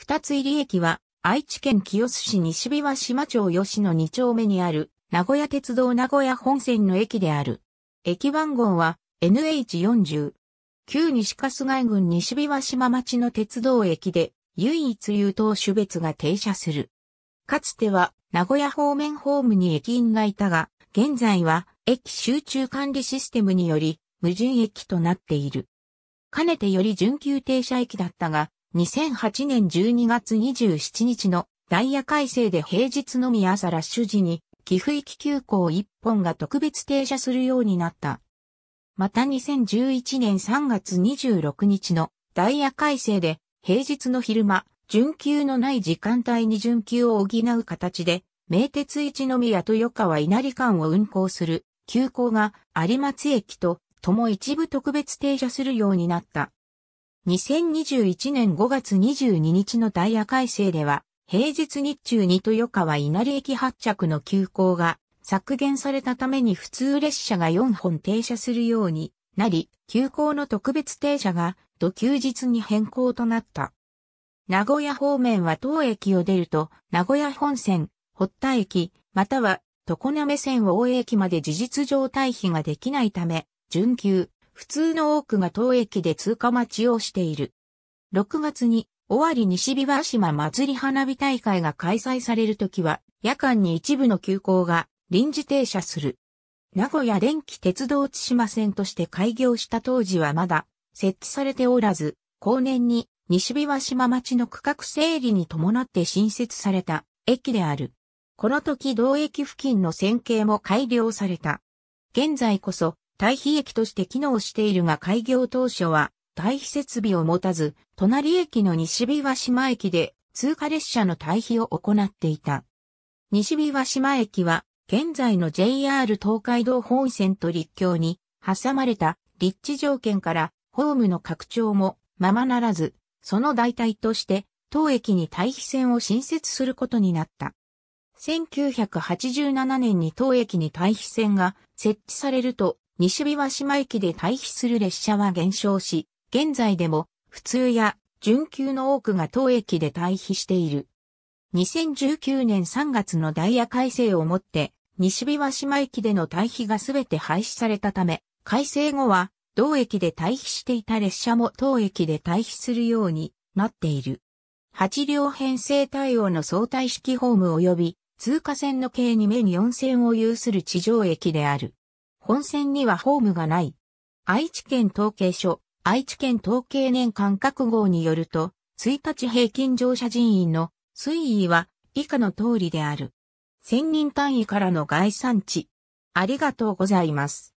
二つ入り駅は、愛知県清須市西琵琶島町吉野2丁目にある、名古屋鉄道名古屋本線の駅である。駅番号は NH40。旧西春日井郡西琵琶島町の鉄道駅で、唯一優等種別が停車する。かつては、名古屋方面ホームに駅員がいたが、現在は、駅集中管理システムにより、無人駅となっている。かねてより準急停車駅だったが、2008年12月27日のダイヤ改正で平日のみ朝ラッシュ時に寄付域急行1本が特別停車するようになった。また2011年3月26日のダイヤ改正で平日の昼間、準急のない時間帯に準急を補う形で、名鉄一宮と川稲荷間を運行する急行が有松駅ととも一部特別停車するようになった。2021年5月22日のダイヤ改正では、平日日中に豊川稲荷駅発着の急行が削減されたために普通列車が4本停車するようになり、急行の特別停車が土休日に変更となった。名古屋方面は当駅を出ると、名古屋本線、堀田駅、または常滑線を大駅まで事実上退避ができないため、準急、普通の多くが当駅で通過待ちをしている。6月に、尾張西日和島祭り花火大会が開催されるときは、夜間に一部の急行が臨時停車する。名古屋電気鉄道津島線として開業した当時はまだ設置されておらず、後年に西日和島町の区画整理に伴って新設された駅である。この時同駅付近の線形も改良された。現在こそ対比駅として機能しているが開業当初は対比設備を持たず、隣駅の西日和島駅で通過列車の対比を行っていた。西日和島駅は現在の JR 東海道本線と立橋に挟まれた立地条件からホームの拡張もままならず、その代替として当駅に対比線を新設することになった。1987年に当駅に対比線が設置されると西日和島駅で退避する列車は減少し、現在でも普通や準急の多くが当駅で退避している。2019年3月のダイヤ改正をもって、西日和島駅での退避がすべて廃止されたため、改正後は同駅で退避していた列車も当駅で退避するようになっている。8両編成対応の相対式ホーム及び通過線の計2面4線を有する地上駅である。本線にはホームがない。愛知県統計所、愛知県統計年間各号によると、1日平均乗車人員の推移は以下の通りである。1000人単位からの概算値。ありがとうございます。